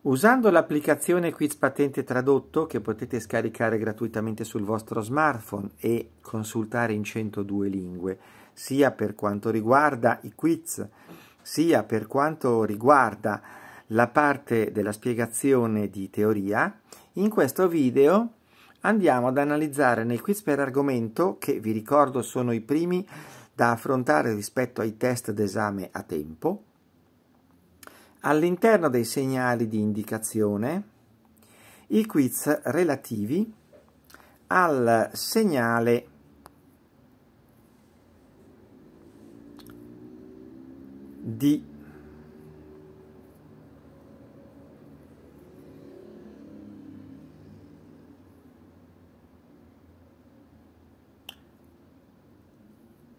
Usando l'applicazione Quiz Patente Tradotto, che potete scaricare gratuitamente sul vostro smartphone e consultare in 102 lingue, sia per quanto riguarda i quiz, sia per quanto riguarda la parte della spiegazione di teoria, in questo video andiamo ad analizzare nei quiz per argomento, che vi ricordo sono i primi da affrontare rispetto ai test d'esame a tempo, all'interno dei segnali di indicazione i quiz relativi al segnale di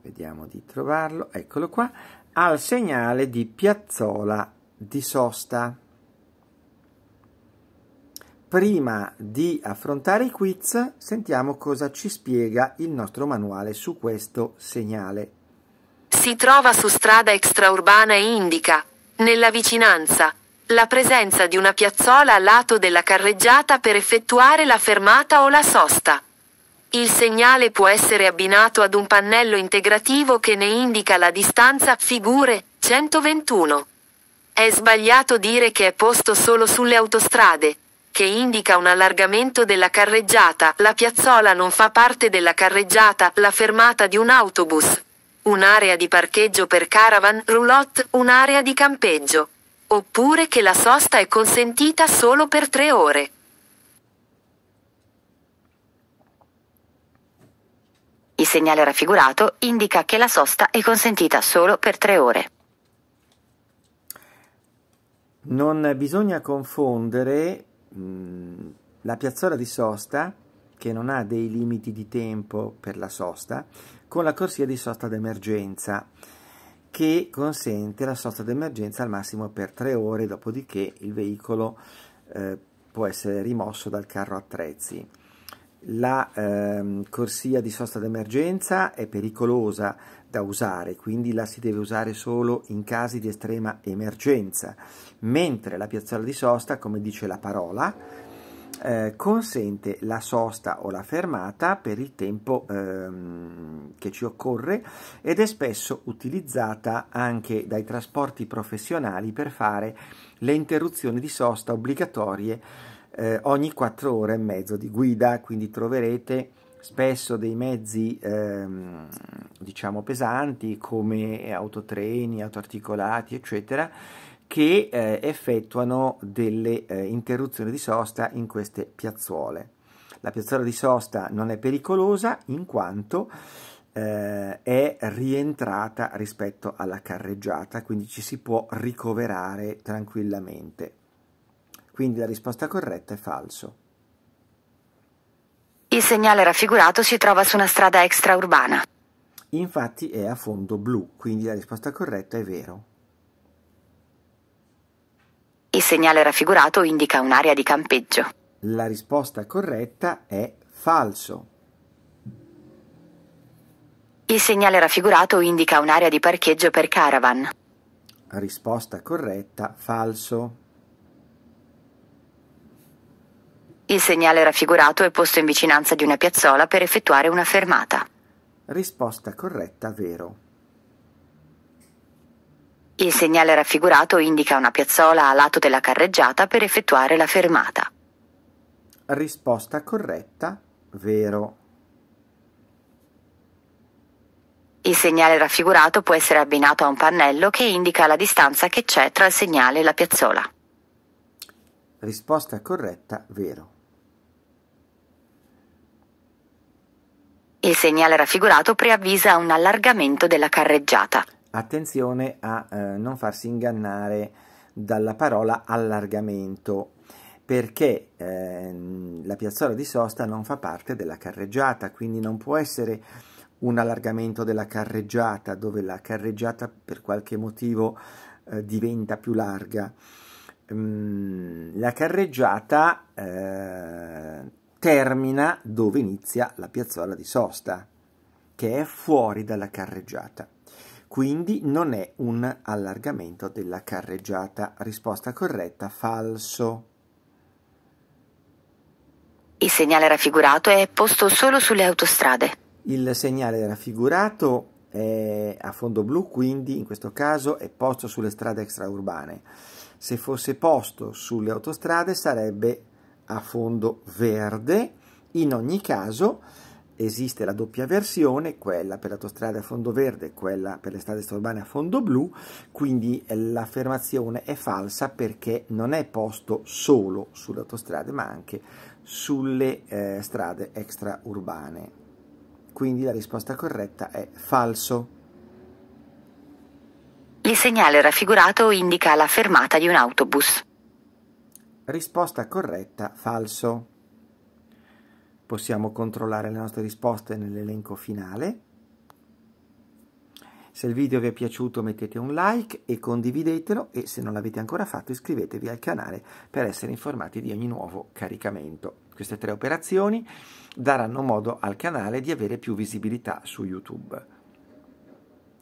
vediamo di trovarlo eccolo qua al segnale di piazzola di sosta. Prima di affrontare i quiz, sentiamo cosa ci spiega il nostro manuale su questo segnale. Si trova su strada extraurbana e indica, nella vicinanza, la presenza di una piazzola a lato della carreggiata per effettuare la fermata o la sosta. Il segnale può essere abbinato ad un pannello integrativo che ne indica la distanza, figure 121. È sbagliato dire che è posto solo sulle autostrade, che indica un allargamento della carreggiata, la piazzola non fa parte della carreggiata, la fermata di un autobus, un'area di parcheggio per caravan, roulotte, un'area di campeggio. Oppure che la sosta è consentita solo per tre ore. Il segnale raffigurato indica che la sosta è consentita solo per tre ore. Non bisogna confondere mh, mm, la piazzola di sosta, che non ha dei limiti di tempo per la sosta, con la corsia di sosta d'emergenza, che consente la sosta d'emergenza al massimo per tre ore, dopodiché il veicolo eh, può essere rimosso dal carro attrezzi. La ehm, corsia di sosta d'emergenza è pericolosa da usare, quindi la si deve usare solo in casi di estrema emergenza, mentre la piazzola di sosta, come dice la parola, eh, consente la sosta o la fermata per il tempo ehm, che ci occorre ed è spesso utilizzata anche dai trasporti professionali per fare le interruzioni di sosta obbligatorie eh, ogni 4 ore e mezzo di guida, quindi troverete spesso dei mezzi ehm, diciamo pesanti come autotreni, autoarticolati eccetera che eh, effettuano delle eh, interruzioni di sosta in queste piazzuole. La piazzuola di sosta non è pericolosa in quanto eh, è rientrata rispetto alla carreggiata, quindi ci si può ricoverare tranquillamente. Quindi la risposta corretta è falso. Il segnale raffigurato si trova su una strada extraurbana. Infatti è a fondo blu, quindi la risposta corretta è vero. Il segnale raffigurato indica un'area di campeggio. La risposta corretta è falso. Il segnale raffigurato indica un'area di parcheggio per caravan. Risposta corretta, falso. Il segnale raffigurato è posto in vicinanza di una piazzola per effettuare una fermata. Risposta corretta, vero. Il segnale raffigurato indica una piazzola a lato della carreggiata per effettuare la fermata. Risposta corretta, vero. Il segnale raffigurato può essere abbinato a un pannello che indica la distanza che c'è tra il segnale e la piazzola. Risposta corretta, vero. Il segnale raffigurato preavvisa un allargamento della carreggiata. Attenzione a eh, non farsi ingannare dalla parola allargamento perché eh, la piazzola di sosta non fa parte della carreggiata, quindi non può essere un allargamento della carreggiata dove la carreggiata per qualche motivo eh, diventa più larga. Mm, la carreggiata eh, termina dove inizia la piazzola di sosta, che è fuori dalla carreggiata. Quindi non è un allargamento della carreggiata. Risposta corretta, falso. Il segnale raffigurato è posto solo sulle autostrade. Il segnale raffigurato è a fondo blu, quindi in questo caso è posto sulle strade extraurbane. Se fosse posto sulle autostrade sarebbe a fondo verde. In ogni caso esiste la doppia versione, quella per l'autostrada a fondo verde e quella per le strade urbane a fondo blu, quindi l'affermazione è falsa perché non è posto solo sulle autostrade ma anche sulle eh, strade extraurbane. Quindi la risposta corretta è falso. Il segnale raffigurato indica la fermata di un autobus. Risposta corretta, falso. Possiamo controllare le nostre risposte nell'elenco finale. Se il video vi è piaciuto mettete un like e condividetelo e se non l'avete ancora fatto iscrivetevi al canale per essere informati di ogni nuovo caricamento. Queste tre operazioni daranno modo al canale di avere più visibilità su YouTube.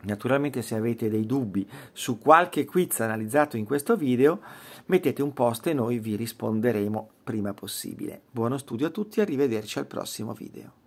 Naturalmente se avete dei dubbi su qualche quiz analizzato in questo video, mettete un post e noi vi risponderemo prima possibile. Buono studio a tutti, arrivederci al prossimo video.